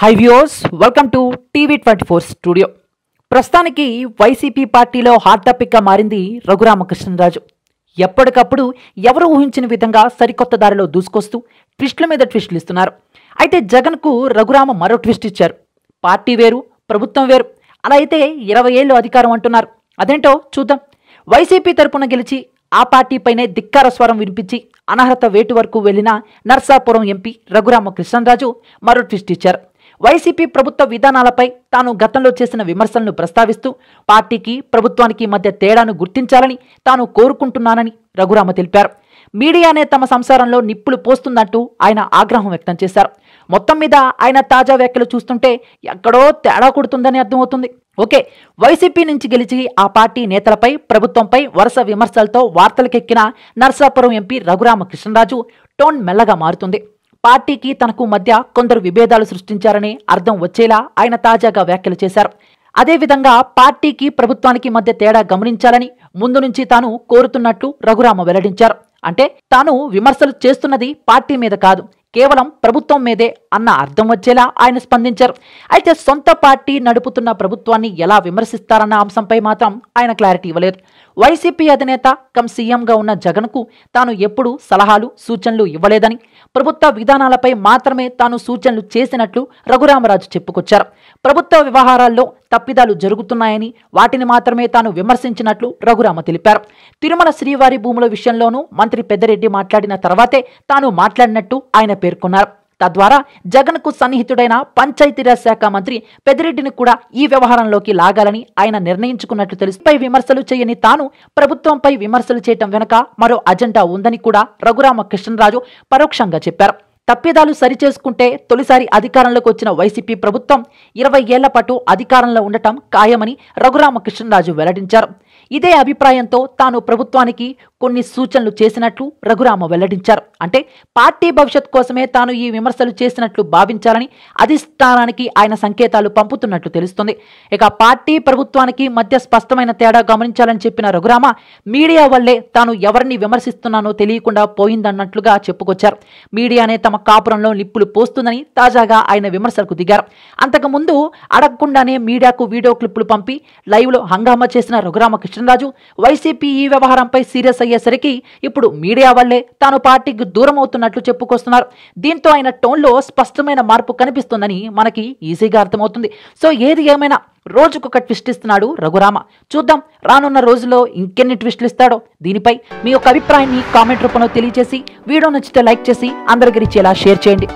high views welcome to TV twenty four studio ప్రస్తుతానికి YCP పార్టీలో hot టాపిక్గా మారింది రఘురామకృష్ణరాజు ఎప్పటికప్పుడు ఎవరు ఊహించిన విధంగా సరికొత్త దారిలో దూసుకొస్తూ ట్విస్టుల మీద ట్విస్టులు ఇస్తున్నారు అయితే జగన్కు రఘురామ మరో ట్విస్ట్ ఇచ్చారు పార్టీ వేరు ప్రభుత్వం వేరు అలా అయితే ఇరవై ఏళ్ళు అధికారం అంటున్నారు అదేంటో చూద్దాం వైసీపీ తరపున గెలిచి ఆ పార్టీపైనే ధిక్కార స్వరం వినిపించి అనర్హత వేటు వరకు వెళ్లిన నర్సాపురం ఎంపీ రఘురామకృష్ణరాజు మరో ట్విస్ట్ ఇచ్చారు వైసీపీ ప్రభుత్వ విధానాలపై తాను గతంలో చేసిన విమర్శలను ప్రస్తావిస్తూ పార్టీకి ప్రభుత్వానికి మధ్య తేడాను గుర్తించాలని తాను కోరుకుంటున్నానని రఘురామ తెలిపారు మీడియానే తమ సంసారంలో నిప్పులు పోస్తుందంటూ ఆయన ఆగ్రహం వ్యక్తం చేశారు మొత్తం మీద ఆయన తాజా వ్యాఖ్యలు చూస్తుంటే ఎక్కడో తేడా కొడుతుందని అర్థమవుతుంది ఓకే వైసీపీ నుంచి గెలిచి ఆ పార్టీ నేతలపై ప్రభుత్వంపై వరుస విమర్శలతో వార్తలకెక్కిన నర్సాపురం ఎంపీ రఘురామ కృష్ణరాజు టోన్ మెల్లగా మారుతుంది పార్టీకి తనకు మధ్య కొందరు విభేదాలు సృష్టించారని అర్థం వచ్చేలా ఆయన తాజాగా వ్యాఖ్యలు చేశారు అదేవిధంగా పార్టీకి ప్రభుత్వానికి మధ్య తేడా గమనించాలని ముందు నుంచి తాను కోరుతున్నట్లు రఘురామ వెల్లడించారు అంటే తాను విమర్శలు చేస్తున్నది పార్టీ మీద కాదు కేవలం ప్రభుత్వం మీదే అన్న అర్థం వచ్చేలా ఆయన స్పందించారు అయితే సొంత పార్టీ నడుపుతున్న ప్రభుత్వాన్ని ఎలా విమర్శిస్తారన్న అంశంపై మాత్రం ఆయన క్లారిటీ ఇవ్వలేదు వైసీపీ అధినేత కం సీఎంగా ఉన్న జగన్కు తాను ఎప్పుడూ సలహాలు సూచనలు ఇవ్వలేదని ప్రభుత్వ విధానాలపై మాత్రమే తాను సూచనలు చేసినట్లు రఘురామరాజు చెప్పుకొచ్చారు ప్రభుత్వ వ్యవహారాల్లో తప్పిదాలు జరుగుతున్నాయని వాటిని మాత్రమే తాను విమర్శించినట్లు రఘురామ తెలిపారు తిరుమల శ్రీవారి భూముల విషయంలోనూ మంత్రి పెద్దిరెడ్డి మాట్లాడిన తర్వాతే తాను మాట్లాడినట్టు ఆయన పేర్కొన్నారు తద్వారా జగన్కు సన్నిహితుడైన పంచాయతీరాజ్ శాఖ మంత్రి పెద్దిరెడ్డిని కూడా ఈ వ్యవహారంలోకి లాగాలని ఆయన నిర్ణయించుకున్నట్లు తెలుసుపై విమర్శలు చేయని తాను ప్రభుత్వంపై విమర్శలు చేయటం వెనుక మరో అజెండా ఉందని కూడా రఘురామ కృష్ణరాజు పరోక్షంగా చెప్పారు తప్పిదాలు సరిచేసుకుంటే తొలిసారి అధికారంలోకి వచ్చిన వైసీపీ ప్రభుత్వం ఇరవై ఏళ్ల పాటు అధికారంలో ఉండటం ఖాయమని రఘురామకృష్ణరాజు వెల్లడించారు ఇదే అభిప్రాయంతో తాను ప్రభుత్వానికి కొన్ని సూచనలు చేసినట్లు రఘురామ వెల్లడించారు అంటే పార్టీ భవిష్యత్ కోసమే తాను ఈ విమర్శలు చేసినట్లు భావించాలని అధిష్టానానికి ఆయన సంకేతాలు పంపుతున్నట్లు తెలుస్తుంది ఇక పార్టీ ప్రభుత్వానికి మధ్య స్పష్టమైన తేడా గమనించాలని చెప్పిన రఘురామ మీడియా వల్లే తాను ఎవరిని విమర్శిస్తున్నానో తెలియకుండా పోయిందన్నట్లుగా చెప్పుకొచ్చారు మీడియానే తమ కాపురంలో నిప్పులు పోస్తుందని తాజాగా ఆయన విమర్శలకు దిగారు అంతకుముందు అడగకుండానే మీడియాకు వీడియో క్లిప్పులు పంపి లైవ్లో హంగామా చేసిన రఘురామకృష్ణ కృష్ణరాజు వైసీపీ ఈ వ్యవహారంపై సీరియస్ అయ్యేసరికి ఇప్పుడు మీడియా వల్లే తాను పార్టీకి దూరం అవుతున్నట్లు చెప్పుకొస్తున్నారు దీంతో ఆయన టోన్లో స్పష్టమైన మార్పు కనిపిస్తుందని మనకి ఈజీగా అర్థమవుతుంది సో ఏది ఏమైనా రోజుకొక ట్విస్ట్ ఇస్తున్నాడు రఘురామ చూద్దాం రానున్న రోజుల్లో ఇంకెన్ని ట్విస్టులు ఇస్తాడో దీనిపై మీ యొక్క అభిప్రాయాన్ని కామెంట్ రూపంలో తెలియజేసి వీడియో నచ్చితే లైక్ చేసి అందరికి ఇచ్చేలా షేర్ చేయండి